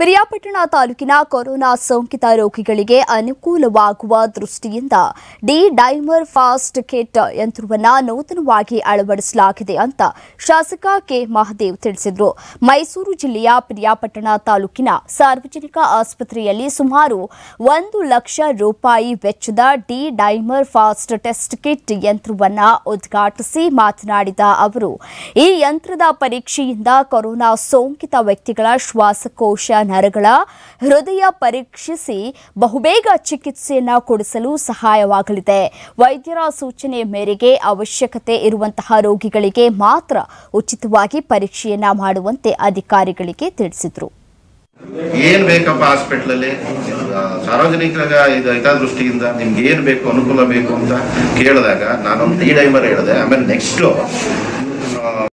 ಪಿರಿಯಾಪಟ್ಟಣ ತಾಲೂಕಿನ ಕೊರೋನಾ ಸೋಂಕಿತ ರೋಗಿಗಳಿಗೆ ಅನುಕೂಲವಾಗುವ ದೃಷ್ಟಿಯಿಂದ ಡಿ ಡೈಮರ್ ಫಾಸ್ಟ್ ಕಿಟ್ ಯಂತ್ರವನ್ನು ನೂತನವಾಗಿ ಅಳವಡಿಸಲಾಗಿದೆ ಅಂತ ಶಾಸಕ ಕೆ ಮಹದೇವ್ ತಿಳಿಸಿದರು ಮೈಸೂರು ಜಿಲ್ಲೆಯ ಪಿರಿಯಾಪಟ್ಟಣ ತಾಲೂಕಿನ ಸಾರ್ವಜನಿಕ ಆಸ್ಪತ್ರೆಯಲ್ಲಿ ಸುಮಾರು ಒಂದು ಲಕ್ಷ ರೂಪಾಯಿ ವೆಚ್ಚದ D dimer fast test kit ಯಂತ್ರವನ್ನು ಉದ್ಘಾಟಿಸಿ ಮಾತನಾಡಿದ ಅವರು ಈ ಯಂತ್ರದ ಪರೀಕ್ಷೆಯಿಂದ ಕೊರೋನಾ ಸೋಂಕಿತ ವ್ಯಕ್ತಿಗಳ ಶ್ವಾಸಕೋಶ ನರಗಳ ಹೃದಯ ಪರೀಕ್ಷಿಸಿ ಬಹುಬೇಗ ಚಿಕಿತ್ಸೆಯನ್ನು ಕೊಡಿಸಲು ಸಹಾಯವಾಗಲಿದೆ ವೈದ್ಯರ ಸೂಚನೆ ಮೇರೆಗೆ ಅವಶ್ಯಕತೆ ಇರುವಂತಹ ರೋಗಿಗಳಿಗೆ ಮಾತ್ರ ಉಚಿತವಾಗಿ ಪರೀಕ್ಷೆಯನ್ನ ಮಾಡುವಂತೆ ಅಧಿಕಾರಿಗಳಿಗೆ ತಿಳಿಸಿದರು ಏನ್ ಬೇಕಪ್ಪ ಹಾಸ್ಪಿಟ್ಲಲ್ಲಿ ಸಾರ್ವಜನಿಕರ ಇದು ಹಿತದೃಷ್ಟಿಯಿಂದ ನಿಮ್ಗೆ ಏನ್ ಬೇಕು ಅನುಕೂಲ ಬೇಕು ಅಂತ ಕೇಳಿದಾಗ ನಾನೊಂದು ಈ ಡೈಮರ್ ಹೇಳಿದೆ ಆಮೇಲೆ ನೆಕ್ಸ್ಟ್